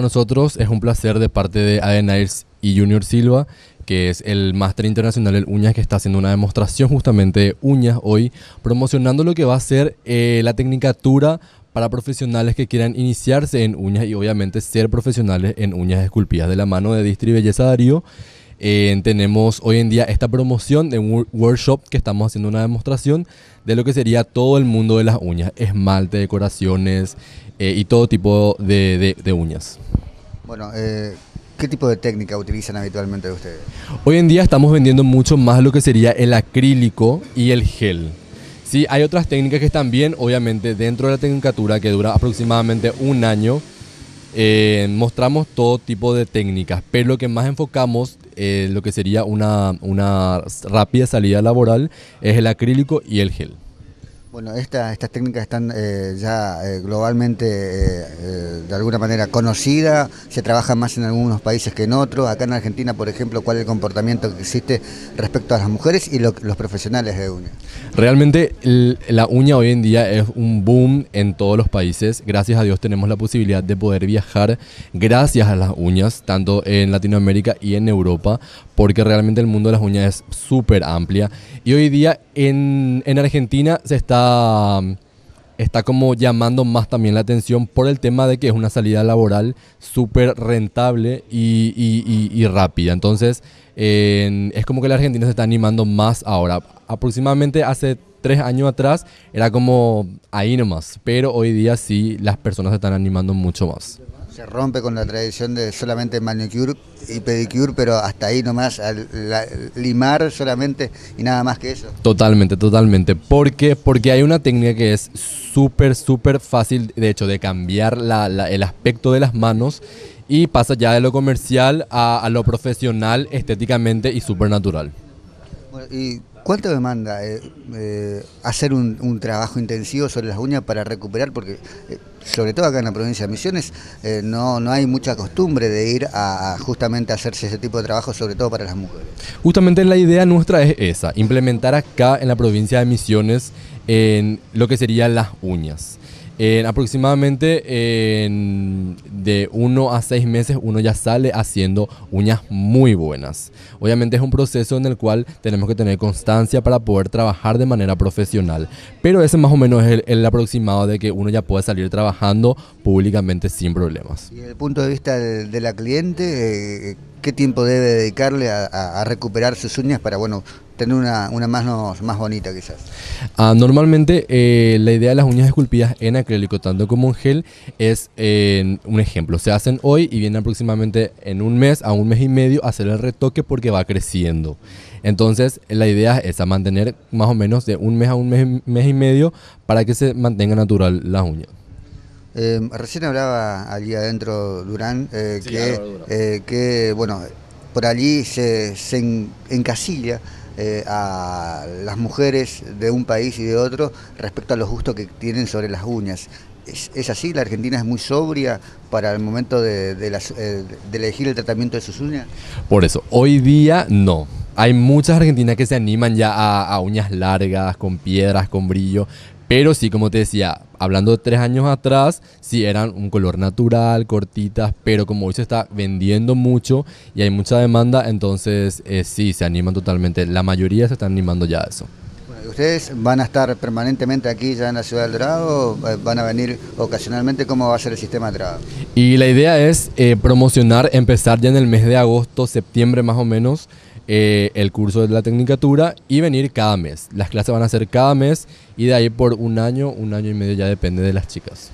nosotros es un placer de parte de Adenairs y Junior Silva, que es el máster internacional de uñas, que está haciendo una demostración justamente de uñas hoy, promocionando lo que va a ser eh, la tecnicatura para profesionales que quieran iniciarse en uñas y obviamente ser profesionales en uñas esculpidas de la mano de Distri Belleza Darío. Eh, tenemos hoy en día esta promoción de un workshop que estamos haciendo una demostración de lo que sería todo el mundo de las uñas, esmalte, decoraciones eh, y todo tipo de, uñas. Bueno, eh, ¿Qué tipo de técnica utilizan habitualmente ustedes? Hoy en día estamos vendiendo mucho más lo que sería el acrílico y el gel. Sí, hay otras técnicas que están bien, obviamente dentro de la tecnicatura que dura aproximadamente un año, mostramos todo tipo de técnicas, pero lo que más enfocamos eh, lo que sería una, una rápida salida laboral es el acrílico y el gel. Bueno, estas técnicas están eh, ya eh, globalmente de alguna manera conocida, se trabaja más en algunos países que en otros. Acá en Argentina, por ejemplo, cuál es el comportamiento que existe respecto a las mujeres y los profesionales de uñas? Realmente la uña hoy en día es un boom en todos los países. Gracias a Dios tenemos la posibilidad de poder viajar gracias a las uñas, tanto en Latinoamérica y en Europa, porque realmente el mundo de las uñas es súper amplia. Y hoy día en, en Argentina se está está como llamando más también la atención por el tema de que es una salida laboral súper rentable y, rápida. Entonces, es como que la Argentina se está animando más ahora. Aproximadamente hace tres años atrás era como ahí nomás, pero hoy día sí las personas se están animando mucho más. Se rompe con la tradición de solamente manicure y pedicure, pero hasta ahí nomás, al, limar solamente y nada más que eso. Totalmente, totalmente. ¿Por qué? Porque hay una técnica que es súper, súper fácil, de hecho, de cambiar el aspecto de las manos y pasa ya de lo comercial a, a lo profesional, estéticamente y súper natural. ¿Y cuánto demanda eh, eh, hacer un, trabajo intensivo sobre las uñas para recuperar? Porque eh, sobre todo acá en la provincia de Misiones no, no hay mucha costumbre de ir a, a, justamente hacerse ese tipo de trabajo, sobre todo para las mujeres. Justamente la idea nuestra es esa, implementar acá en la provincia de Misiones en lo que serían las uñas. En aproximadamente de uno a seis meses uno ya sale haciendo uñas muy buenas. Obviamente es un proceso en el cual tenemos que tener constancia para poder trabajar de manera profesional. Pero ese más o menos es el, aproximado de que uno ya puede salir trabajando públicamente sin problemas. Y desde el punto de vista de, la cliente, eh, ¿qué tiempo debe dedicarle a recuperar sus uñas para bueno tener una, mano más bonita quizás. Ah, normalmente eh, la idea de las uñas esculpidas en acrílico, tanto como en gel, es un ejemplo. Se hacen hoy y vienen aproximadamente en un mes a un mes y medio a hacer el retoque porque va creciendo. Entonces la idea es a mantener más o menos de un mes a un mes, y medio para que se mantenga natural la uña em, recién hablaba allí adentro Durán eh, que, eh, que, bueno, por allí se, se encasilla eh, a las mujeres de un país y de otro respecto a los gustos que tienen sobre las uñas. ¿Es, así? ¿La Argentina es muy sobria para el momento de, eh, de elegir el tratamiento de sus uñas? Por eso, hoy día no hay muchas argentinas que se animan ya a, uñas largas, con piedras, con brillo, pero sí, como te decía, hablando de tres años atrás, sí eran un color natural, cortitas, pero como hoy se está vendiendo mucho y hay mucha demanda, entonces eh, sí, se animan totalmente. La mayoría se están animando ya a eso. ¿Ustedes van a estar permanentemente aquí ya en la ciudad del Dorado o eh, van a venir ocasionalmente? ¿Cómo va a ser el sistema del trabajo Y la idea es eh, promocionar, empezar ya en el mes de agosto, septiembre más o menos, eh, el curso de la tecnicatura y venir cada mes. Las clases van a ser cada mes y de ahí por un año, un año y medio ya depende de las chicas.